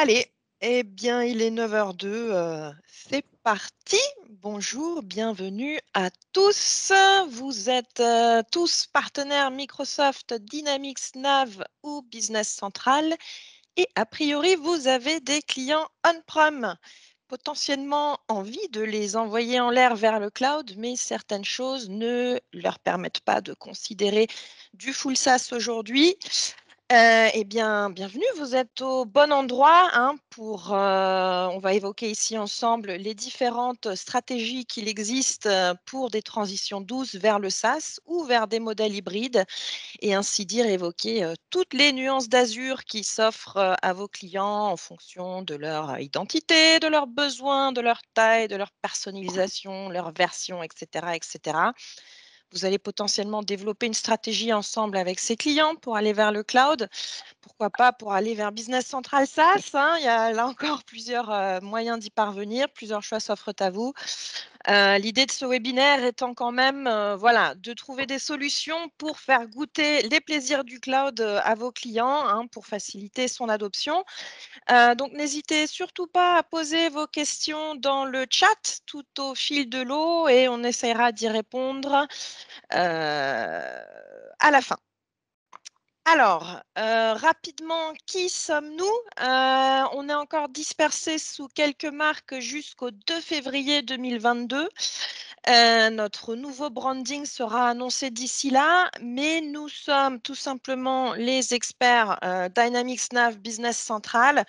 Allez, eh bien, il est 9h02. Euh, c'est parti. Bonjour, bienvenue à tous. Vous êtes euh, tous partenaires Microsoft, Dynamics, Nav ou Business Central. Et a priori, vous avez des clients on-prem, potentiellement envie de les envoyer en l'air vers le cloud, mais certaines choses ne leur permettent pas de considérer du full SaaS aujourd'hui. Euh, eh bien, bienvenue, vous êtes au bon endroit hein, pour, euh, on va évoquer ici ensemble les différentes stratégies qu'il existe euh, pour des transitions douces vers le SaaS ou vers des modèles hybrides et ainsi dire évoquer toutes les nuances d'Azure qui s'offrent à vos clients en fonction de leur identité, de leurs besoins, de leur taille, de leur personnalisation, leur version, etc. etc. Vous allez potentiellement développer une stratégie ensemble avec ses clients pour aller vers le cloud. Pourquoi pas pour aller vers Business Central SaaS. Hein. Il y a là encore plusieurs euh, moyens d'y parvenir. Plusieurs choix s'offrent à vous. Euh, l'idée de ce webinaire étant quand même euh, voilà, de trouver des solutions pour faire goûter les plaisirs du cloud euh, à vos clients, hein, pour faciliter son adoption. donc n'hésitez surtout pas à poser vos questions dans le chat tout au fil de l'eau et on essaiera d'y répondre à la fin. Alors, euh, rapidement, qui sommes-nous euh, On est encore dispersé sous quelques marques jusqu'au 2 février 2022. Euh, notre nouveau branding sera annoncé d'ici là, mais nous sommes tout simplement les experts euh, Dynamics Nav Business Central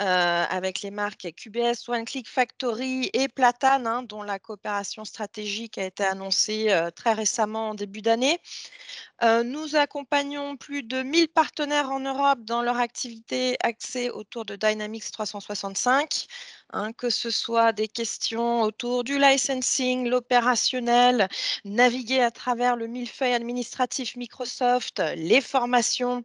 euh, avec les marques QBS, One Click Factory et Platane, hein, dont la coopération stratégique a été annoncée très récemment en début d'année. nous accompagnons plus de 1000 partenaires en Europe dans leur activité axée autour de Dynamics 365. Hein, que ce soit des questions autour du licensing, l'opérationnel, naviguer à travers le millefeuille administratif Microsoft, les formations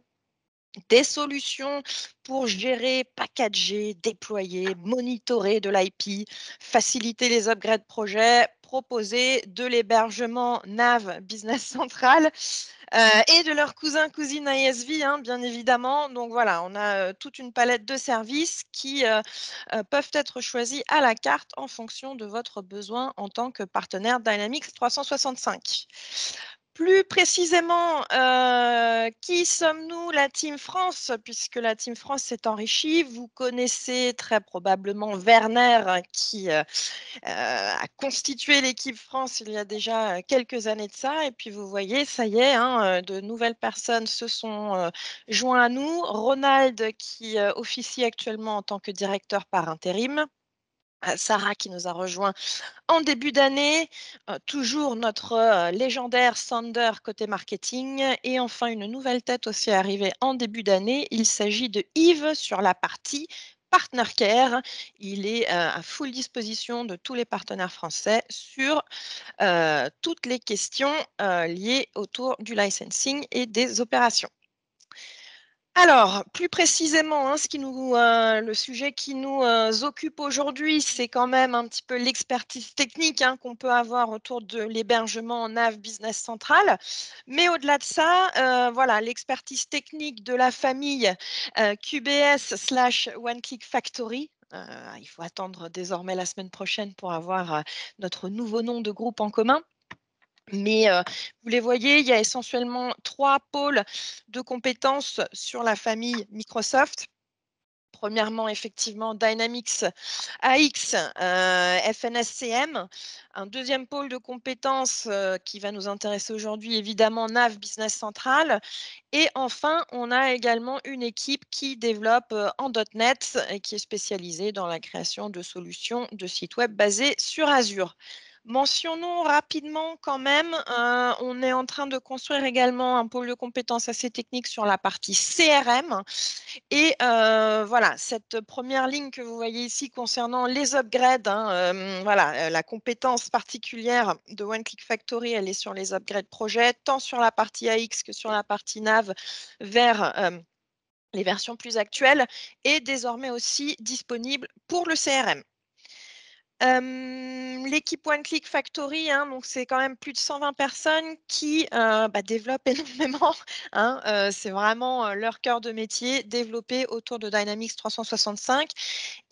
des solutions pour gérer, packager, déployer, monitorer de l'IP, faciliter les upgrades projets, proposer de l'hébergement NAV Business Central, euh, et de leurs cousins, cousines ISV, hein, bien évidemment. Donc voilà, on a euh, toute une palette de services qui euh, peuvent être choisis à la carte en fonction de votre besoin en tant que partenaire Dynamics 365 plus précisément, euh, qui sommes-nous la Team France Puisque la Team France s'est enrichie, vous connaissez très probablement Werner qui euh, euh, a constitué l'équipe France il y a déjà quelques années de ça. Et puis vous voyez, ça y est, hein, de nouvelles personnes se sont joints à nous. Ronald qui officie actuellement en tant que directeur par intérim. Sarah qui nous a rejoint en début d'année, euh, toujours notre euh, légendaire Sander côté marketing et enfin une nouvelle tête aussi arrivée en début d'année. Il s'agit de Yves sur la partie Partner Care. Il est euh, à full disposition de tous les partenaires français sur toutes les questions liées autour du licensing et des opérations. Alors, plus précisément, hein, ce qui nous, euh, le sujet qui nous euh, occupe aujourd'hui, c'est quand même un petit peu l'expertise technique hein, qu'on peut avoir autour de l'hébergement en Business Central. Mais au-delà de ça, euh, voilà, l'expertise technique de la famille QBS slash One Click Factory, il faut attendre désormais la semaine prochaine pour avoir notre nouveau nom de groupe en commun. Mais vous les voyez, il y a essentiellement trois pôles de compétences sur la famille Microsoft. Premièrement, effectivement, Dynamics AX, euh, FNSCM. Un deuxième pôle de compétences qui va nous intéresser aujourd'hui, évidemment, NAV Business Central. Et enfin, on a également une équipe qui développe en .NET et qui est spécialisée dans la création de solutions de sites web basés sur Azure. Mentionnons rapidement quand même, euh, on est en train de construire également un pôle de compétences assez technique sur la partie CRM. Et euh, voilà, cette première ligne que vous voyez ici concernant les upgrades, hein, euh, voilà, la compétence particulière de One Click Factory, elle est sur les upgrades projets, tant sur la partie AX que sur la partie NAV vers les versions plus actuelles et désormais aussi disponible pour le CRM. L'équipe One Click Factory, hein, donc c'est quand même plus de 120 personnes qui euh, bah, développent énormément. Hein, c'est vraiment leur cœur de métier, développer autour de Dynamics 365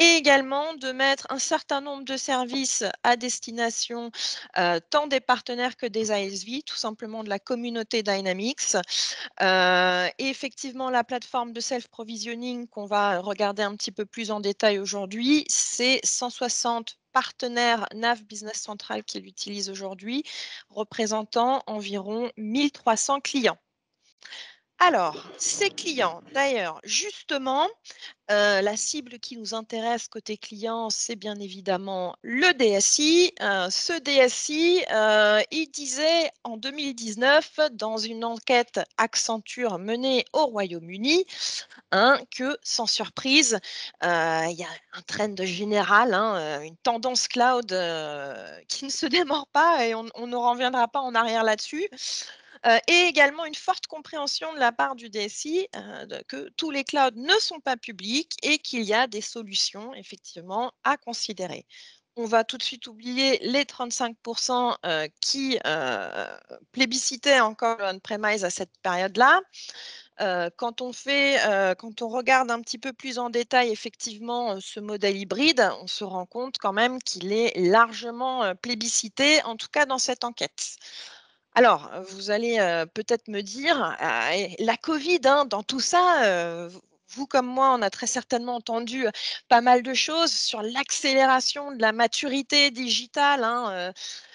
et également de mettre un certain nombre de services à destination tant des partenaires que des ASV, tout simplement de la communauté Dynamics. et effectivement, la plateforme de self-provisioning qu'on va regarder un petit peu plus en détail aujourd'hui, c'est 160 partenaire NAV Business Central qu'il utilise aujourd'hui, représentant environ 1300 clients. Alors, ces clients, d'ailleurs, justement, euh, la cible qui nous intéresse côté client, c'est bien évidemment le DSI. Euh, ce DSI, euh, il disait en 2019, dans une enquête Accenture menée au Royaume-Uni, hein, que, sans surprise, il y a un trend général, hein, une tendance cloud qui ne se démord pas et on ne reviendra pas en arrière là-dessus. Euh, et également une forte compréhension de la part du DSI euh, que tous les clouds ne sont pas publics et qu'il y a des solutions effectivement à considérer. On va tout de suite oublier les 35% euh, qui plébiscitaient encore on-premise à cette période-là. quand on regarde un petit peu plus en détail effectivement ce modèle hybride, on se rend compte quand même qu'il est largement plébiscité, en tout cas dans cette enquête. Alors, euh, vous allez euh, peut-être me dire, ah, la Covid, hein, dans tout ça, euh, vous comme moi, on a très certainement entendu pas mal de choses sur l'accélération de la maturité digitale. Hein,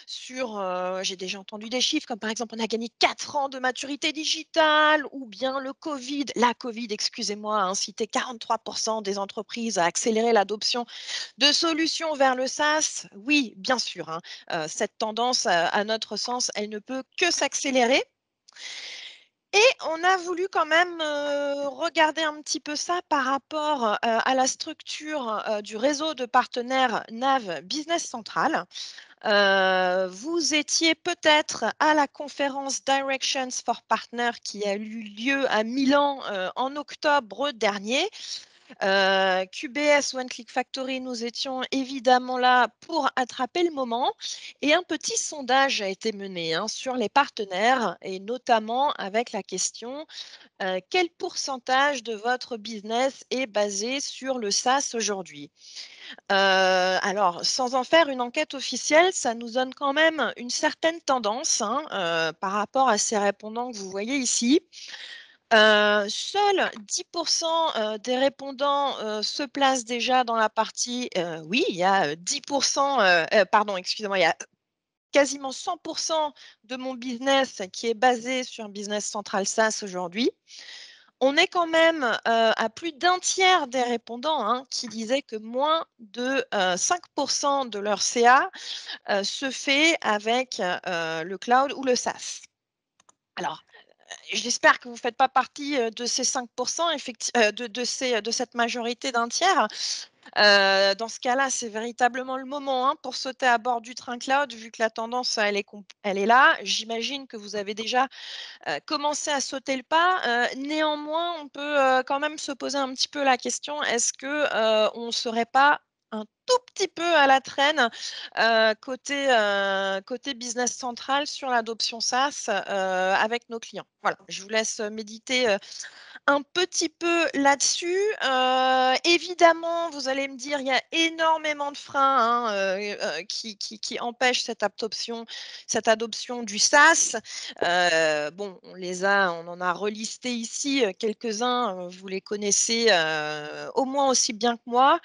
sur, j'ai déjà entendu des chiffres, comme par exemple on a gagné 4 ans de maturité digitale, ou bien le Covid, la Covid, excusez-moi, a incité 43% des entreprises à accélérer l'adoption de solutions vers le SaaS. Oui, bien sûr, hein, cette tendance, à notre sens, elle ne peut que s'accélérer. Et on a voulu quand même euh, regarder un petit peu ça par rapport euh, à la structure euh, du réseau de partenaires NAV Business Central. vous étiez peut-être à la conférence Directions for Partners qui a eu lieu à Milan en octobre dernier. Euh, QBS One Click Factory, nous étions évidemment là pour attraper le moment et un petit sondage a été mené hein, sur les partenaires et notamment avec la question euh, quel pourcentage de votre business est basé sur le SaaS aujourd'hui euh, Alors, sans en faire une enquête officielle, ça nous donne quand même une certaine tendance hein, par rapport à ces répondants que vous voyez ici seuls 10% des répondants se placent déjà dans la partie oui, il y a 10%, pardon, excusez-moi, il y a quasiment 100% de mon business qui est basé sur Business Central SaaS aujourd'hui. On est quand même à plus d'un tiers des répondants hein, qui disaient que moins de 5% de leur CA se fait avec le cloud ou le SaaS. Alors, j'espère que vous ne faites pas partie de ces 5%, euh, de, de, ces, de cette majorité d'un tiers. Euh, dans ce cas-là, c'est véritablement le moment hein, pour sauter à bord du train cloud, vu que la tendance, elle est, elle est là. J'imagine que vous avez déjà euh, commencé à sauter le pas. néanmoins, on peut quand même se poser un petit peu la question, est-ce qu'on ne serait pas un tout petit peu à la traîne côté, côté business central sur l'adoption SaaS avec nos clients. Voilà, je vous laisse méditer un petit peu là-dessus. évidemment, vous allez me dire, il y a énormément de freins hein, qui, qui, empêchent cette adoption, cette adoption du SaaS. bon, on les a, on en a relisté ici quelques-uns. Vous les connaissez au moins aussi bien que moi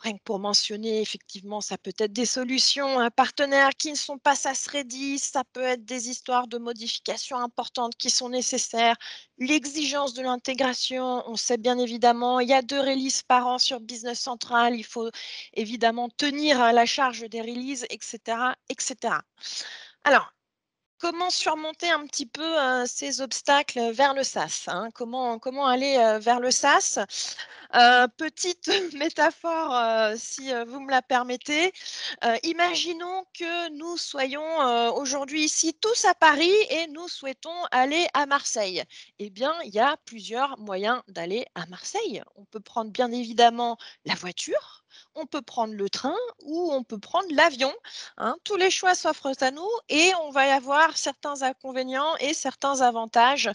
rien que pour mentionner, effectivement, ça peut être des solutions, un partenaire qui ne sont pas SAS ready, ça peut être des histoires de modifications importantes qui sont nécessaires, l'exigence de l'intégration, on sait bien évidemment, il y a deux releases par an sur Business Central, il faut évidemment tenir hein, la charge des releases, etc. etc. Alors, comment surmonter un petit peu ces obstacles vers le SAS hein? comment, comment aller vers le SAS Petite métaphore, si vous me la permettez. imaginons que nous soyons aujourd'hui ici tous à Paris et nous souhaitons aller à Marseille. Eh bien, il y a plusieurs moyens d'aller à Marseille. On peut prendre bien évidemment la voiture on peut prendre le train ou on peut prendre l'avion. Hein. Tous les choix s'offrent à nous et on va y avoir certains inconvénients et certains avantages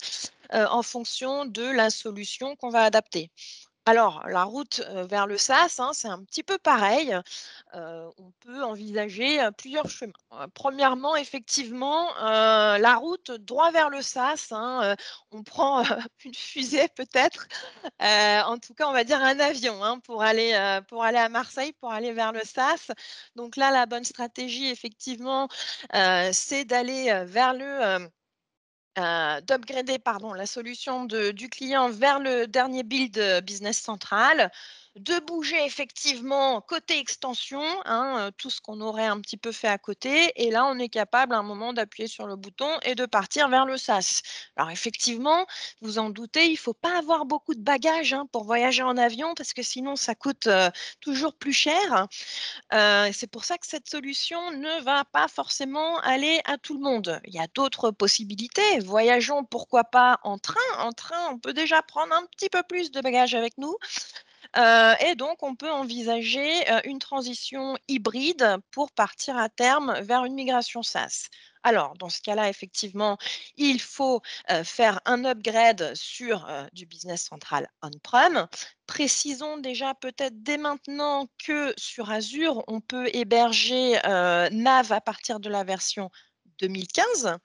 euh, en fonction de la solution qu'on va adapter. Alors, la route vers le SAS, hein, c'est un petit peu pareil. on peut envisager plusieurs chemins. Premièrement, effectivement, la route droit vers le SAS, hein, on prend une fusée peut-être, en tout cas, on va dire un avion hein, pour, aller, pour aller à Marseille, pour aller vers le SAS. Donc là, la bonne stratégie, effectivement, c'est d'aller vers le euh, d'upgrader la solution de, du client vers le dernier build euh, Business Central de bouger effectivement côté extension, hein, euh, tout ce qu'on aurait un petit peu fait à côté, et là on est capable à un moment d'appuyer sur le bouton et de partir vers le SAS. Alors effectivement, vous en doutez, il ne faut pas avoir beaucoup de bagages hein, pour voyager en avion parce que sinon ça coûte euh, toujours plus cher. Euh, c'est pour ça que cette solution ne va pas forcément aller à tout le monde. Il y a d'autres possibilités. Voyageons pourquoi pas en train. En train, on peut déjà prendre un petit peu plus de bagages avec nous. Euh, et donc, on peut envisager euh, une transition hybride pour partir à terme vers une migration SaaS. Alors, dans ce cas-là, effectivement, il faut euh, faire un upgrade sur du business central on-prem. Précisons déjà peut-être dès maintenant que sur Azure, on peut héberger NAV à partir de la version 2015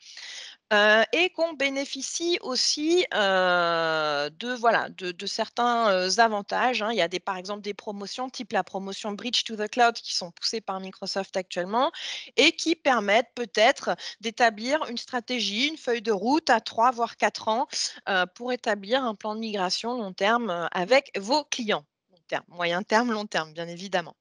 et qu'on bénéficie aussi de, voilà, de, certains avantages. Hein. Il y a des, par exemple des promotions type la promotion Bridge to the Cloud qui sont poussées par Microsoft actuellement et qui permettent peut-être d'établir une stratégie, une feuille de route à trois voire quatre ans pour établir un plan de migration long terme avec vos clients. moyen terme, long terme, bien évidemment.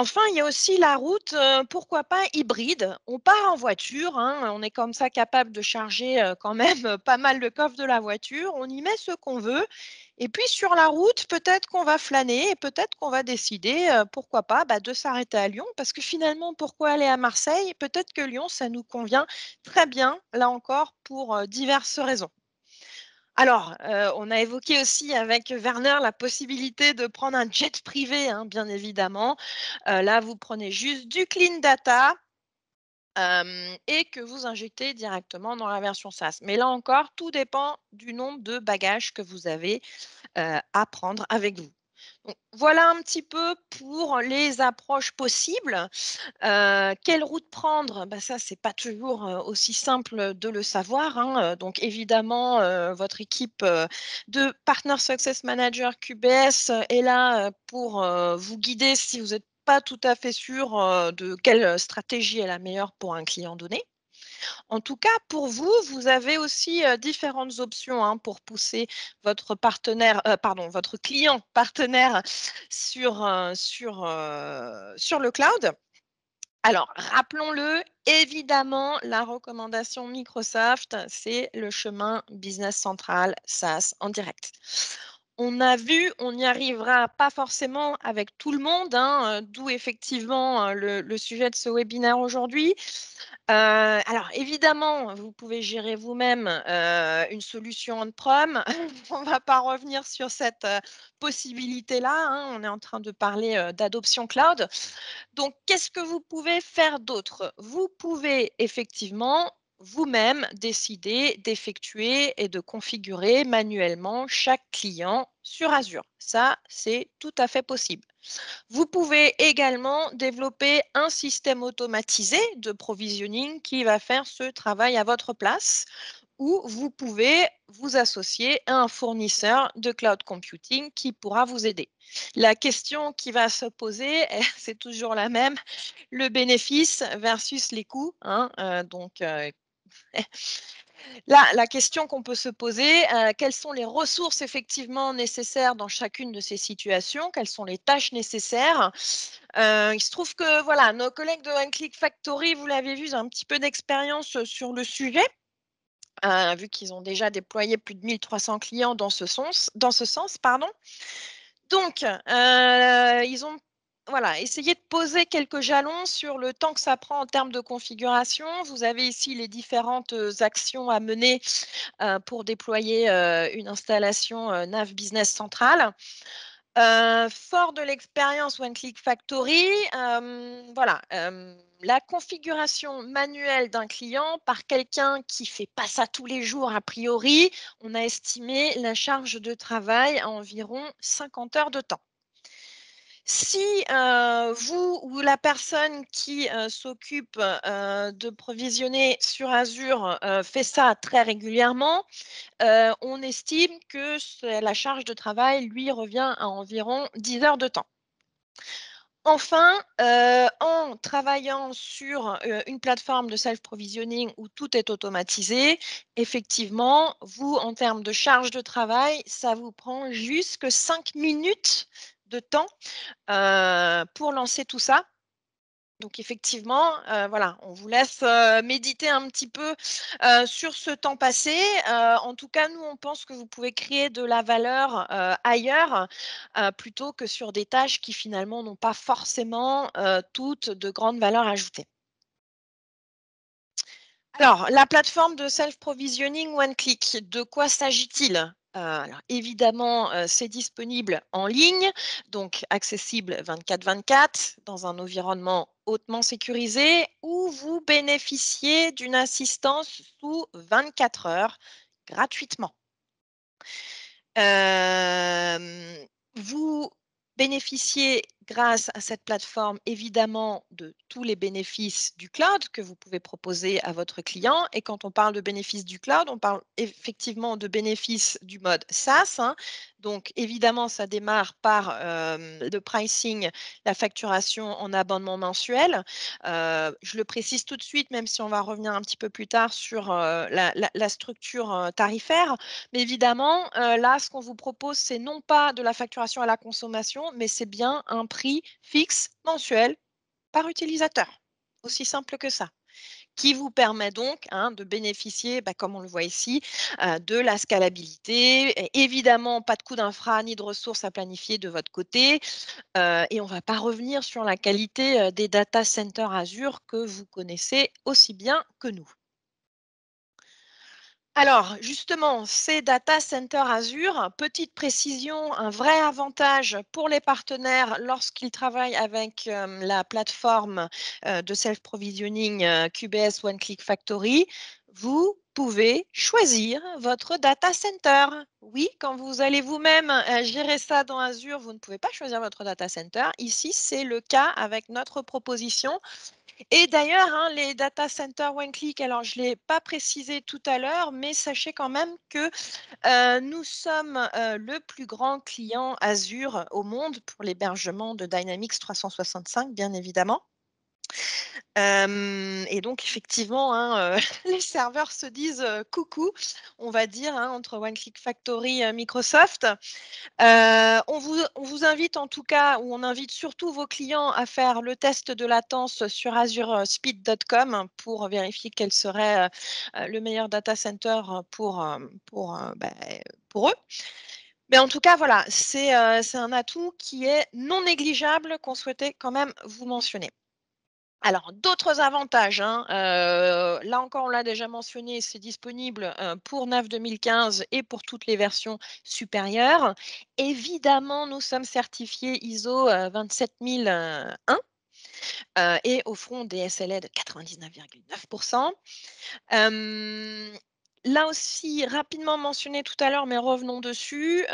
Enfin, il y a aussi la route, pourquoi pas hybride. On part en voiture, hein, on est comme ça capable de charger quand même pas mal le coffre de la voiture, on y met ce qu'on veut. Et puis sur la route, peut-être qu'on va flâner et peut-être qu'on va décider, pourquoi pas, bah, de s'arrêter à Lyon. Parce que finalement, pourquoi aller à Marseille Peut-être que Lyon, ça nous convient très bien, là encore, pour diverses raisons. Alors, euh, on a évoqué aussi avec Werner la possibilité de prendre un jet privé, hein, bien évidemment. Euh, là, vous prenez juste du clean data euh, et que vous injectez directement dans la version SaaS. Mais là encore, tout dépend du nombre de bagages que vous avez à prendre avec vous voilà un petit peu pour les approches possibles. Euh, quelle route prendre ben Ça, c'est pas toujours euh, aussi simple de le savoir. Hein. Euh, donc, évidemment, votre équipe de Partner Success Manager QBS est là pour vous guider si vous n'êtes pas tout à fait sûr de quelle stratégie est la meilleure pour un client donné. En tout cas, pour vous, vous avez aussi différentes options hein, pour pousser votre partenaire, pardon, votre client partenaire sur le cloud. Alors, rappelons-le, évidemment, la recommandation Microsoft, c'est le chemin Business Central SaaS en direct on a vu, on n'y arrivera pas forcément avec tout le monde, hein, d'où effectivement le, sujet de ce webinaire aujourd'hui. Euh, alors évidemment, vous pouvez gérer vous-même une solution on-prem. on ne va pas revenir sur cette possibilité-là. Hein. On est en train de parler d'adoption cloud. Donc, qu'est-ce que vous pouvez faire d'autre Vous pouvez effectivement vous-même décider d'effectuer et de configurer manuellement chaque client sur Azure. Ça, c'est tout à fait possible. Vous pouvez également développer un système automatisé de provisioning qui va faire ce travail à votre place ou vous pouvez vous associer à un fournisseur de cloud computing qui pourra vous aider. La question qui va se poser, c'est toujours la même, le bénéfice versus les coûts. Hein, euh, donc, euh, Là, la question qu'on peut se poser, euh, quelles sont les ressources effectivement nécessaires dans chacune de ces situations Quelles sont les tâches nécessaires euh, Il se trouve que voilà, nos collègues de One Click Factory, vous l'avez vu, ils ont un petit peu d'expérience euh, sur le sujet. vu qu'ils ont déjà déployé plus de 1300 clients dans ce sens. Dans ce sens pardon. Donc, ils ont voilà, essayez de poser quelques jalons sur le temps que ça prend en termes de configuration. Vous avez ici les différentes euh, actions à mener euh, pour déployer euh, une installation NAV Business Central. fort de l'expérience OneClick Factory, voilà, la configuration manuelle d'un client par quelqu'un qui ne fait pas ça tous les jours a priori, on a estimé la charge de travail à environ 50 heures de temps. Si vous ou la personne qui s'occupe de provisionner sur Azure fait ça très régulièrement, on estime que la charge de travail lui revient à environ 10 heures de temps. Enfin, en travaillant sur une plateforme de self-provisioning où tout est automatisé, effectivement, vous, en termes de charge de travail, ça vous prend jusque 5 minutes de temps euh, pour lancer tout ça. Donc effectivement, euh, voilà, on vous laisse euh, méditer un petit peu sur ce temps passé. en tout cas, nous, on pense que vous pouvez créer de la valeur ailleurs plutôt que sur des tâches qui finalement n'ont pas forcément toutes de grandes valeurs ajoutées. Alors, la plateforme de self-provisioning OneClick, de quoi s'agit-il évidemment, c'est disponible en ligne, donc accessible 24-24 dans un environnement hautement sécurisé où vous bénéficiez d'une assistance sous 24 heures gratuitement. vous bénéficiez grâce à cette plateforme évidemment de tous les bénéfices du cloud que vous pouvez proposer à votre client. Et quand on parle de bénéfices du cloud, on parle effectivement de bénéfices du mode SaaS. Hein. Donc évidemment, ça démarre par euh, le pricing, la facturation en abonnement mensuel. Euh, je le précise tout de suite, même si on va revenir un petit peu plus tard sur euh, la, la, structure tarifaire. Mais évidemment, là, ce qu'on vous propose, c'est non pas de la facturation à la consommation, mais c'est bien un prix prix fixe mensuel par utilisateur. Aussi simple que ça qui vous permet donc hein, de bénéficier, bah, comme on le voit ici, euh, de la scalabilité. évidemment, pas de coût d'infra ni de ressources à planifier de votre côté. Euh, et on ne va pas revenir sur la qualité euh, des data centers Azure que vous connaissez aussi bien que nous. Alors, justement, ces data centers Azure, petite précision, un vrai avantage pour les partenaires lorsqu'ils travaillent avec la plateforme de self-provisioning QBS One Click Factory, vous pouvez choisir votre data center. Oui, quand vous allez vous-même euh, gérer ça dans Azure, vous ne pouvez pas choisir votre data center. Ici, c'est le cas avec notre proposition. Et d'ailleurs, hein, les data centers OneClick, alors je ne l'ai pas précisé tout à l'heure, mais sachez quand même que euh, nous sommes euh, le plus grand client Azure au monde pour l'hébergement de Dynamics 365, bien évidemment et donc, effectivement, hein, les serveurs se disent coucou, on va dire, hein, entre One Click Factory et Microsoft. On vous, vous, invite en tout cas, ou on invite surtout vos clients à faire le test de latence sur azurespeed.com pour vérifier quel serait le meilleur data center pour, pour, bah, pour eux. Mais en tout cas, voilà, c'est un atout qui est non négligeable qu'on souhaitait quand même vous mentionner. Alors, d'autres avantages, hein, là encore, on l'a déjà mentionné, c'est disponible pour NAV 2015 et pour toutes les versions supérieures. Évidemment, nous sommes certifiés ISO 27001 et front des SLA de 99,9%. Là aussi, rapidement mentionné tout à l'heure, mais revenons dessus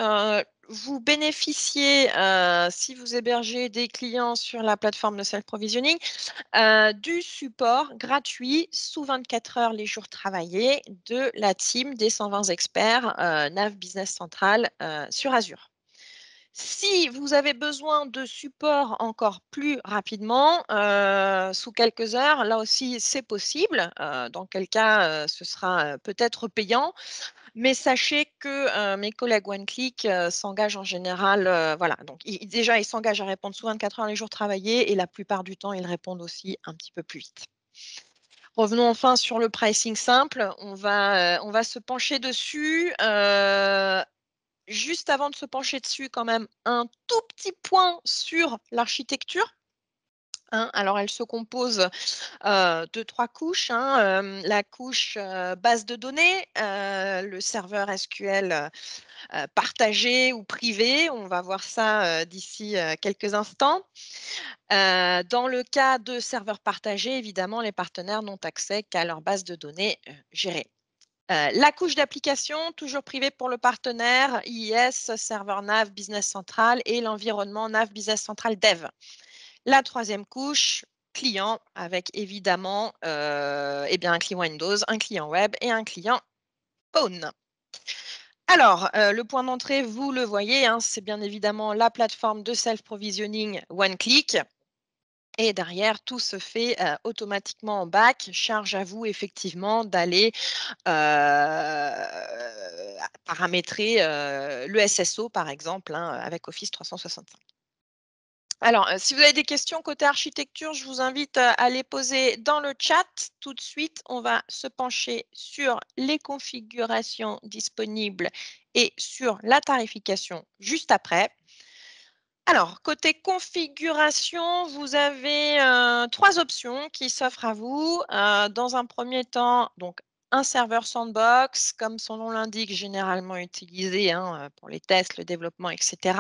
vous bénéficiez, euh, si vous hébergez des clients sur la plateforme de self-provisioning, euh, du support gratuit sous 24 heures les jours travaillés de la team des 120 experts euh, NAV Business Central sur Azure. Si vous avez besoin de support encore plus rapidement, sous quelques heures, là aussi c'est possible. dans quel cas, ce sera peut-être payant. Mais sachez que euh, mes collègues OneClick euh, s'engagent en général, euh, voilà, donc déjà ils s'engagent à répondre sous 24 heures les jours travaillés et la plupart du temps ils répondent aussi un petit peu plus vite. Revenons enfin sur le pricing simple. On va, on va se pencher dessus. juste avant de se pencher dessus, quand même, un tout petit point sur l'architecture. Hein, alors, elle se compose de trois couches. Hein, la couche base de données, le serveur SQL partagé ou privé. On va voir ça d'ici quelques instants. dans le cas de serveurs partagés, évidemment, les partenaires n'ont accès qu'à leur base de données gérée. la couche d'application, toujours privée pour le partenaire, IIS, serveur NAV Business Central et l'environnement NAV Business Central Dev. La troisième couche, client, avec évidemment euh, eh bien, un client Windows, un client web et un client phone. Alors, euh, le point d'entrée, vous le voyez, hein, c'est bien évidemment la plateforme de self-provisioning One Click. Et derrière, tout se fait euh, automatiquement en bac. Charge à vous, effectivement, d'aller paramétrer le SSO, par exemple, hein, avec Office 365. Alors, euh, si vous avez des questions côté architecture, je vous invite euh, à les poser dans le chat. Tout de suite, on va se pencher sur les configurations disponibles et sur la tarification juste après. Alors, côté configuration, vous avez euh, trois options qui s'offrent à vous. dans un premier temps, donc un serveur sandbox, comme son nom l'indique, généralement utilisé hein, euh, pour les tests, le développement, etc.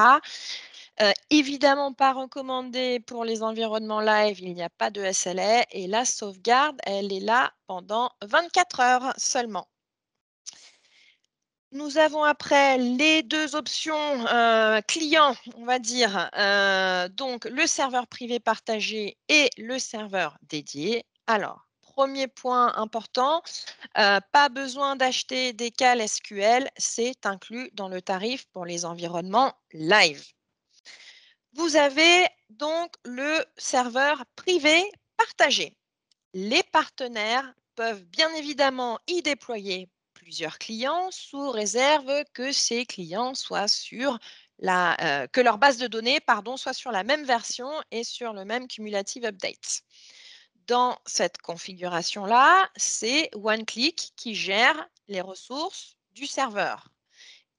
Euh, évidemment pas recommandé pour les environnements live, il n'y a pas de SLA et la sauvegarde, elle est là pendant 24 heures seulement. Nous avons après les deux options euh, clients, on va dire, donc le serveur privé partagé et le serveur dédié. Alors, premier point important, euh, pas besoin d'acheter des cales SQL, c'est inclus dans le tarif pour les environnements live. Vous avez donc le serveur privé partagé. Les partenaires peuvent bien évidemment y déployer plusieurs clients sous réserve que ces clients soient sur la, euh, que leur base de données pardon, soit sur la même version et sur le même cumulative update dans cette configuration-là, c'est OneClick qui gère les ressources du serveur.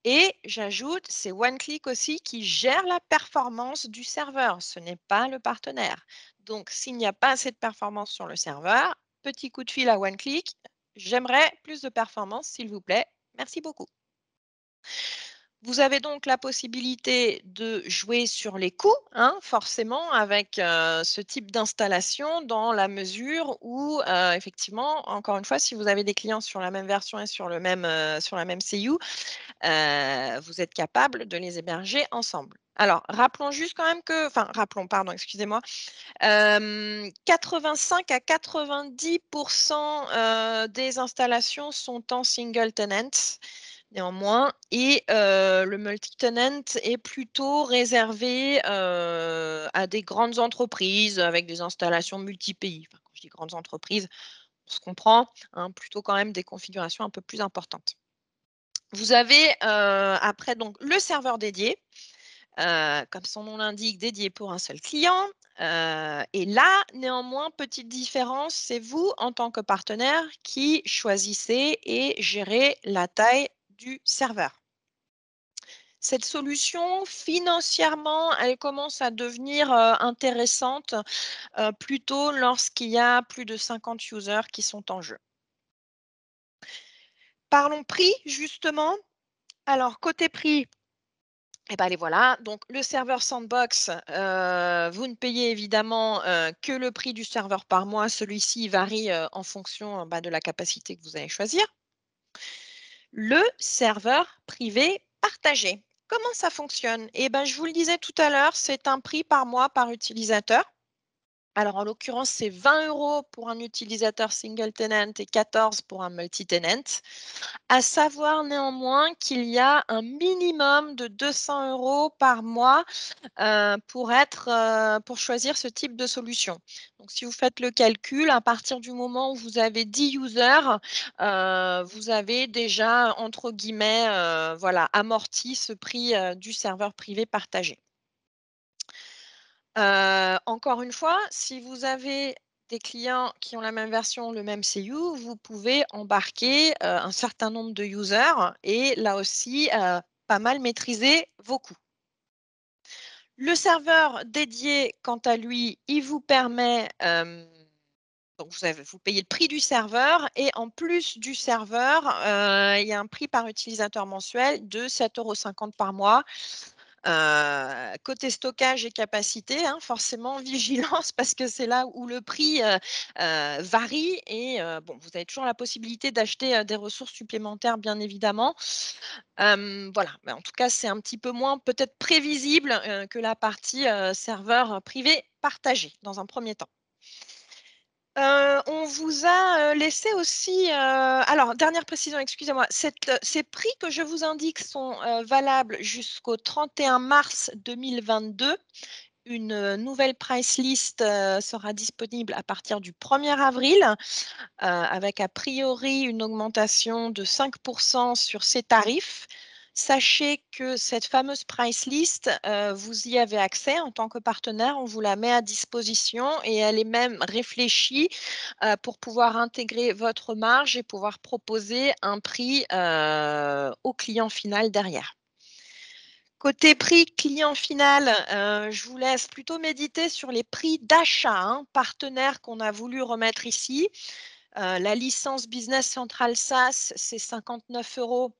Et j'ajoute, c'est OneClick aussi qui gère la performance du serveur. Ce n'est pas le partenaire. Donc, s'il n'y a pas assez de performance sur le serveur, petit coup de fil à OneClick, j'aimerais plus de performance, s'il vous plaît. Merci beaucoup. Vous avez donc la possibilité de jouer sur les coûts, hein, forcément, avec euh, ce type d'installation, dans la mesure où, euh, effectivement, encore une fois, si vous avez des clients sur la même version et sur, le même, euh, sur la même CU, vous êtes capable de les héberger ensemble. Alors, rappelons juste quand même que, enfin, rappelons, pardon, excusez-moi, 85 à 90 des installations sont en single tenant néanmoins. Et le multi-tenant est plutôt réservé à des grandes entreprises avec des installations multi-pays. quand je dis grandes entreprises, on se comprend, hein, plutôt quand même des configurations un peu plus importantes. Vous avez après donc le serveur dédié, comme son nom l'indique, dédié pour un seul client. et là, néanmoins, petite différence, c'est vous en tant que partenaire qui choisissez et gérez la taille du serveur. Cette solution, financièrement, elle commence à devenir euh, intéressante euh, plutôt lorsqu'il y a plus de 50 users qui sont en jeu. Parlons prix, justement. Alors, côté prix, et eh ben, les voilà. Donc le serveur sandbox, euh, vous ne payez évidemment que le prix du serveur par mois. Celui-ci varie en fonction bah, de la capacité que vous allez choisir le serveur privé partagé. Comment ça fonctionne Eh ben, je vous le disais tout à l'heure, c'est un prix par mois par utilisateur. Alors, en l'occurrence, c'est 20 euros pour un utilisateur single tenant et 14 pour un multi-tenant. À savoir néanmoins qu'il y a un minimum de 200 euros par mois euh, pour, être, euh, pour choisir ce type de solution. Donc, si vous faites le calcul, à partir du moment où vous avez 10 users, euh, vous avez déjà, entre guillemets, voilà, amorti ce prix du serveur privé partagé. Euh, encore une fois, si vous avez des clients qui ont la même version, le même CU, vous pouvez embarquer euh, un certain nombre de users et là aussi euh, pas mal maîtriser vos coûts. Le serveur dédié, quant à lui, il vous permet, donc vous, vous, payez le prix du serveur et en plus du serveur, il y a un prix par utilisateur mensuel de 7,50 euros par mois euh, côté stockage et capacité, hein, forcément vigilance parce que c'est là où le prix euh, euh, varie et bon, vous avez toujours la possibilité d'acheter des ressources supplémentaires, bien évidemment. voilà, Mais en tout cas, c'est un petit peu moins peut-être prévisible que la partie serveur privé partagé dans un premier temps. Euh, on vous a euh, laissé aussi. Euh, alors, dernière précision, excusez-moi. ces prix que je vous indique sont valables jusqu'au 31 mars 2022. Une nouvelle price list sera disponible à partir du 1er avril, avec a priori une augmentation de 5% sur ces tarifs Sachez que cette fameuse price list, euh, vous y avez accès en tant que partenaire, on vous la met à disposition et elle est même réfléchie euh, pour pouvoir intégrer votre marge et pouvoir proposer un prix euh, au client final derrière. Côté prix client final, je vous laisse plutôt méditer sur les prix d'achat hein, partenaire qu'on a voulu remettre ici. la licence Business Central SaaS, c'est 59 euros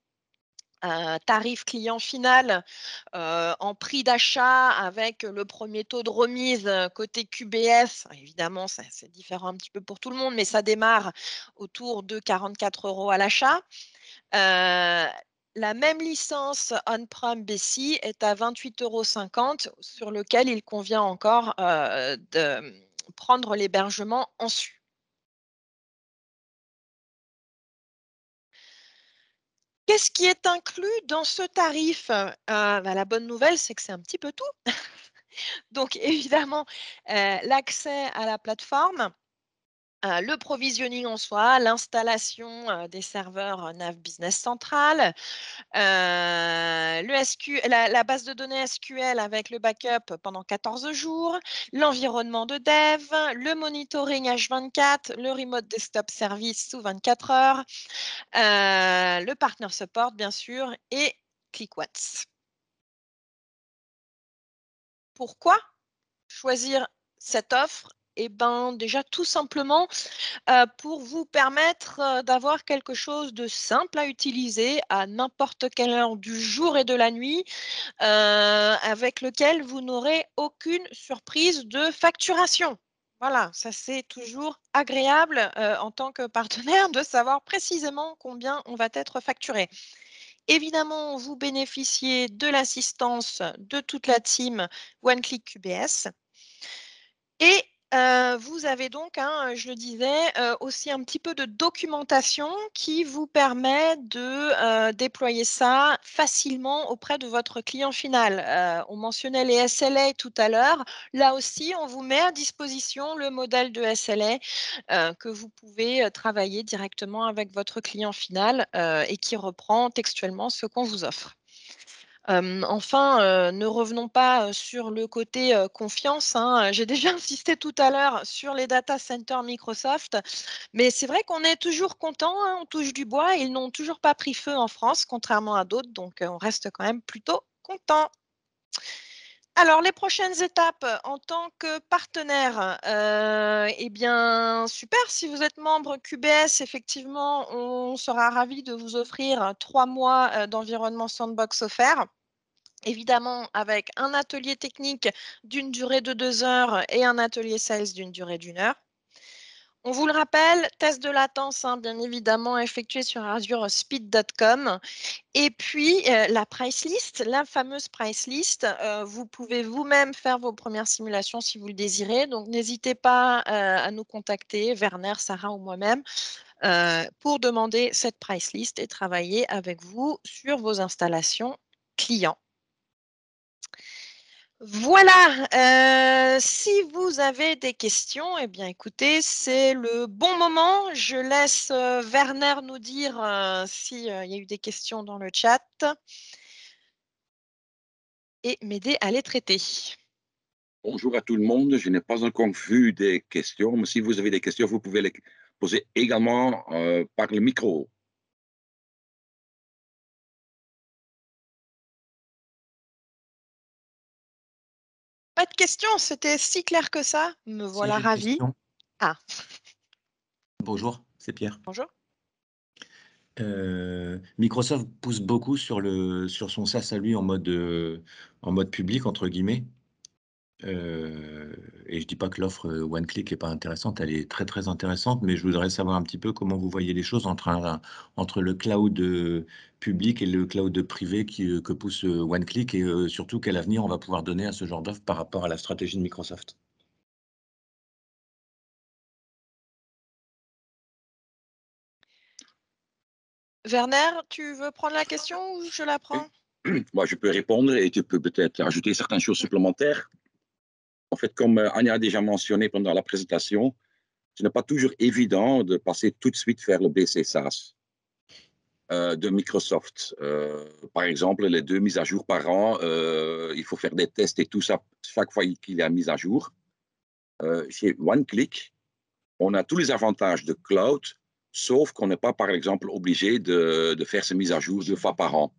tarif client final en prix d'achat avec le premier taux de remise côté QBS. Évidemment, c'est différent un petit peu pour tout le monde, mais ça démarre autour de 44 euros à l'achat. la même licence on-prem est à 28,50 euros sur lequel il convient encore de prendre l'hébergement ensuite. Qu'est-ce qui est inclus dans ce tarif euh, ben, La bonne nouvelle, c'est que c'est un petit peu tout. Donc évidemment, euh, l'accès à la plateforme, euh, le provisioning en soi, l'installation euh, des serveurs euh, NAV Business Central, la, la, base de données SQL avec le backup pendant 14 jours, l'environnement de dev, le monitoring H24, le remote desktop service sous 24 heures, le partner support bien sûr et ClickWatts. Pourquoi choisir cette offre eh ben, déjà, tout simplement euh, pour vous permettre euh, d'avoir quelque chose de simple à utiliser à n'importe quelle heure du jour et de la nuit, euh, avec lequel vous n'aurez aucune surprise de facturation. Voilà, ça c'est toujours agréable en tant que partenaire de savoir précisément combien on va être facturé. Évidemment, vous bénéficiez de l'assistance de toute la team OneClick QBS. Et vous avez donc, hein, je le disais, aussi un petit peu de documentation qui vous permet de déployer ça facilement auprès de votre client final. on mentionnait les SLA tout à l'heure. Là aussi, on vous met à disposition le modèle de SLA que vous pouvez travailler directement avec votre client final et qui reprend textuellement ce qu'on vous offre enfin, ne revenons pas sur le côté confiance. Hein. J'ai déjà insisté tout à l'heure sur les data centers Microsoft, mais c'est vrai qu'on est toujours content, hein, on touche du bois, ils n'ont toujours pas pris feu en France, contrairement à d'autres, donc on reste quand même plutôt content. Alors, les prochaines étapes en tant que partenaire, eh bien, super, si vous êtes membre QBS, effectivement, on sera ravi de vous offrir trois mois d'environnement sandbox offert évidemment avec un atelier technique d'une durée de deux heures et un atelier sales d'une durée d'une heure. On vous le rappelle, test de latence, hein, bien évidemment, effectué sur azurespeed.com. Et puis, euh, la price list, la fameuse price list, euh, vous pouvez vous-même faire vos premières simulations si vous le désirez. Donc, n'hésitez pas euh, à nous contacter, Werner, Sarah ou moi-même, pour demander cette price list et travailler avec vous sur vos installations clients. Voilà, euh, si vous avez des questions, eh bien écoutez, c'est le bon moment. Je laisse euh, Werner nous dire euh, s'il y a eu des questions dans le chat et m'aider à les traiter. Bonjour à tout le monde, je n'ai pas encore vu des questions, mais si vous avez des questions, vous pouvez les poser également par le micro. Pas de question, c'était si clair que ça. Me voilà ravi. Ah. Bonjour, c'est Pierre. Bonjour. Euh, Microsoft pousse beaucoup sur, le, sur son SaaS à lui en mode, euh, en mode public, entre guillemets et je ne dis pas que l'offre One Click n'est pas intéressante, elle est très très intéressante, mais je voudrais savoir un petit peu comment vous voyez les choses entre, entre le cloud public et le cloud privé que pousse One et surtout quel avenir on va pouvoir donner à ce genre d'offre par rapport à la stratégie de Microsoft. Werner, tu veux prendre la question ou je la prends Moi, je peux répondre et tu peux peut-être ajouter certaines choses supplémentaires. En fait, comme euh, Anya a déjà mentionné pendant la présentation, ce n'est pas toujours évident de passer tout de suite vers le BC euh, de Microsoft. Euh, par exemple, les deux mises à jour par an, il faut faire des tests et tout ça chaque fois qu'il y a une mise à jour. chez OneClick, on a tous les avantages de cloud, sauf qu'on n'est pas, par exemple, obligé de, de, faire ces mises à jour deux fois par an.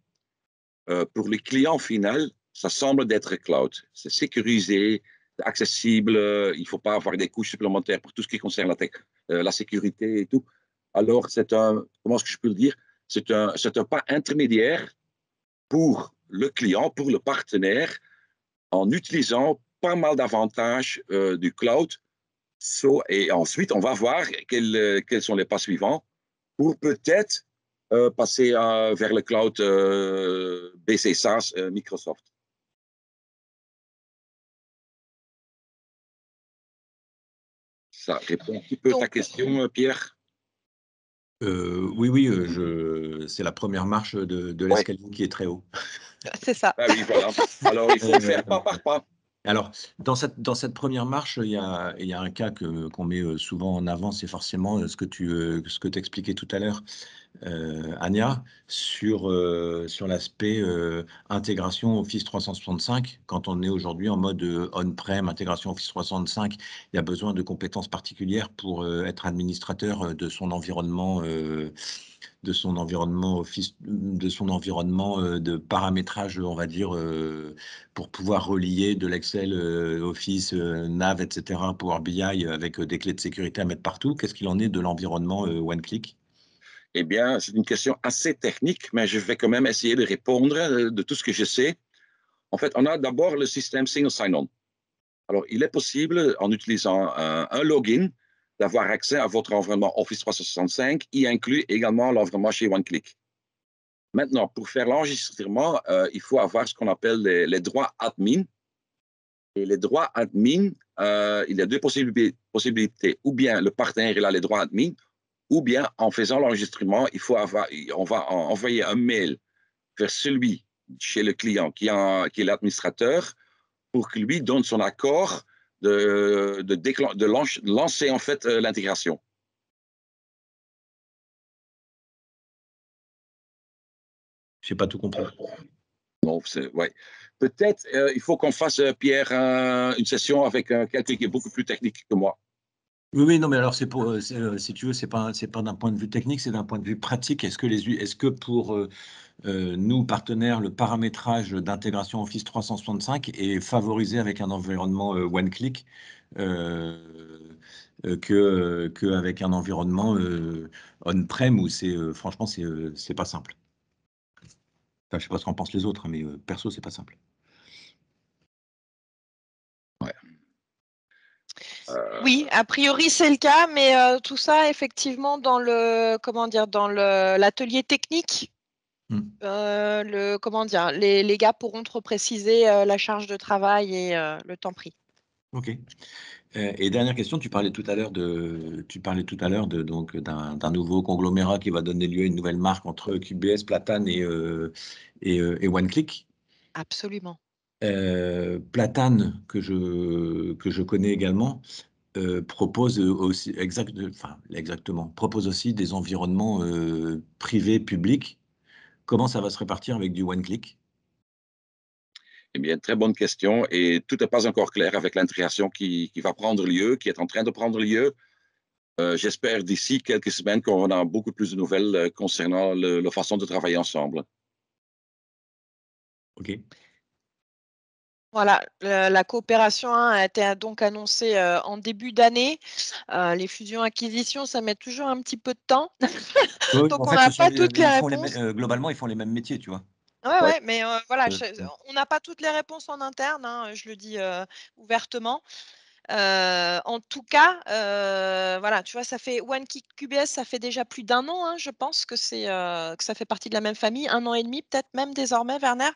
pour les clients final, ça semble d'être cloud. C'est sécurisé, accessible, euh, il ne faut pas avoir des couches supplémentaires pour tout ce qui concerne la tech, euh, la sécurité et tout. Alors, c'est un, comment est-ce que je peux le dire, c'est un, c'est pas intermédiaire pour le client, pour le partenaire, en utilisant pas mal d'avantages euh, du cloud. et ensuite, on va voir quels, quels sont les pas suivants pour peut-être passer vers le cloud BC SaaS Microsoft. Ça répond un petit peu à ta question, euh, Pierre euh, oui, oui, euh, c'est la première marche de, l'escalier qui est très haut. C'est ça. Ah Alors, il faut faire pas par pas. Alors, dans cette, première marche, il y a, un cas qu'on met souvent en avant, c'est forcément ce que tu ce que expliquais tout à l'heure, euh, euh, sur, sur l'aspect euh, intégration Office 365. Quand on est aujourd'hui en mode euh, on-prem, intégration Office 365, il y a besoin de compétences particulières pour être administrateur de son environnement. de son environnement office, de son environnement de paramétrage, on va dire, pour pouvoir relier de l'Excel, Office, Nav, etc., Power BI avec des clés de sécurité à mettre partout. Qu'est-ce qu'il en est de l'environnement One Click eh bien, c'est une question assez technique, mais je vais quand même essayer de répondre euh, de tout ce que je sais. En fait, on a d'abord le système Single Sign-On. Alors, il est possible, en utilisant un, login, d'avoir accès à votre environnement Office 365, y inclut également l'environnement chez OneClick. Maintenant, pour faire l'enregistrement, euh, il faut avoir ce qu'on appelle les, droits admin. Et les droits admin, euh, il y a deux possibilités, possibilités. Ou bien le partenaire il a les droits admin, ou bien en faisant l'enregistrement, il faut avoir, on va envoyer un mail vers celui chez le client qui, qui est l'administrateur pour que lui donne son accord de, de, de lancer en fait euh, l'intégration. Je n'ai pas tout compris. Peut-être euh, il faut qu'on fasse, euh, Pierre, une session avec quelqu'un qui est beaucoup plus technique que moi. Oui, non, mais alors c'est euh, euh, si tu veux, c'est pas, pas d'un point de vue technique, c'est d'un point de vue pratique. Est-ce que est que pour euh, nous partenaires, le paramétrage d'intégration Office 365 est favorisé avec un environnement one click que qu'avec un environnement on-prem où c'est franchement c'est c'est pas simple. Je je sais pas ce qu'en pensent les autres, mais perso c'est pas simple. Euh, oui, a priori c'est le cas, mais euh, tout ça effectivement dans le comment dire dans l'atelier technique hmm. euh, le, comment dire, les, les, gars pourront trop préciser la charge de travail et le temps pris. Ok. et dernière question, tu parlais tout à l'heure de, tu parlais tout à l'heure de donc d'un nouveau conglomérat qui va donner lieu à une nouvelle marque entre QBS, Platane et et, et OneClick. Absolument. Euh, Platane, que je, que je connais également, euh, propose aussi exact, exactement propose aussi des environnements euh, privés publics. Comment ça va se répartir avec du one click Eh bien, très bonne question et tout n'est pas encore clair avec l'intégration qui, va prendre lieu, qui est en train de prendre lieu. J'espère d'ici quelques semaines qu'on aura beaucoup plus de nouvelles concernant la façon de travailler ensemble. OK. Voilà, la, coopération hein, a été donc annoncée en début d'année. les fusions-acquisitions, ça met toujours un petit peu de temps. donc, on n'a pas toutes les, réponses. globalement, ils font les mêmes métiers, tu vois. Oui, ouais. mais voilà, on n'a pas toutes les réponses en interne, hein, je le dis ouvertement. en tout cas, voilà, tu vois, ça fait One QBS, ça fait déjà plus d'un an, hein, je pense que c'est que ça fait partie de la même famille, un an et demi peut-être même désormais, Werner.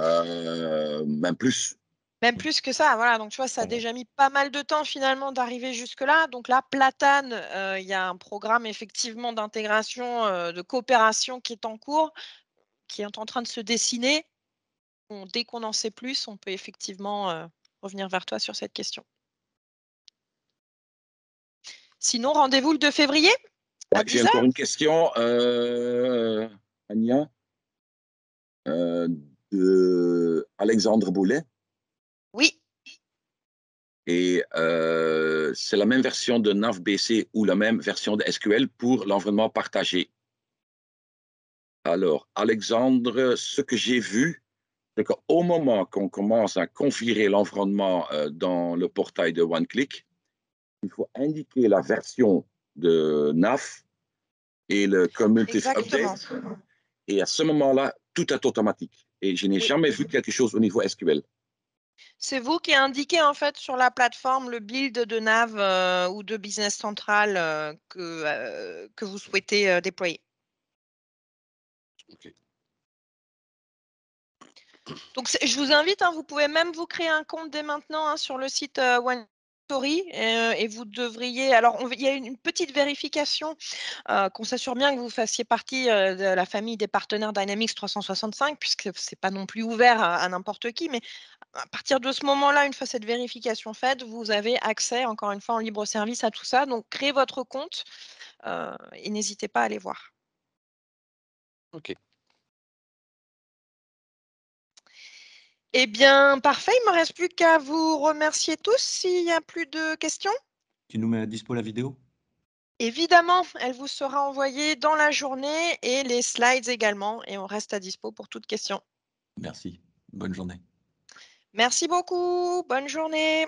Euh, même plus. Même plus que ça, voilà. Donc tu vois, ça a déjà mis pas mal de temps finalement d'arriver jusque-là. Donc là, Platane, euh, il y a un programme effectivement d'intégration, euh, de coopération qui est en cours, qui est en train de se dessiner. dès qu'on en sait plus, on peut effectivement revenir vers toi sur cette question. Sinon, rendez-vous le 2 février J'ai encore une question, Ania. Alexandre Boulet. Oui. Et euh, c'est la même version de bc ou la même version de SQL pour l'environnement partagé. Alors, Alexandre, ce que j'ai vu, c'est qu'au moment qu'on commence à configurer l'environnement euh, dans le portail de OneClick, il faut indiquer la version de naf et le Community update. Et à ce moment-là, tout est automatique. Et je n'ai jamais vu quelque chose au niveau SQL. C'est vous qui indiquez en fait sur la plateforme le build de NAV euh, ou de Business Central euh, euh, que, vous souhaitez déployer. Donc je vous invite, hein, vous pouvez même vous créer un compte dès maintenant hein, sur le site One Story euh, et vous devriez. Alors, il y a une petite vérification euh, qu'on s'assure bien que vous fassiez partie euh, de la famille des partenaires Dynamics 365, puisque c'est pas non plus ouvert à, à n'importe qui, mais à partir de ce moment-là, une fois cette vérification faite, vous avez accès, encore une fois, en libre service à tout ça. Donc, créez votre compte et n'hésitez pas à aller voir. Ok. Eh bien, parfait. Il ne me reste plus qu'à vous remercier tous s'il n'y a plus de questions. Tu nous mets à dispo la vidéo Évidemment, elle vous sera envoyée dans la journée et les slides également. Et on reste à dispo pour toute question. Merci. Bonne journée. Merci beaucoup. Bonne journée.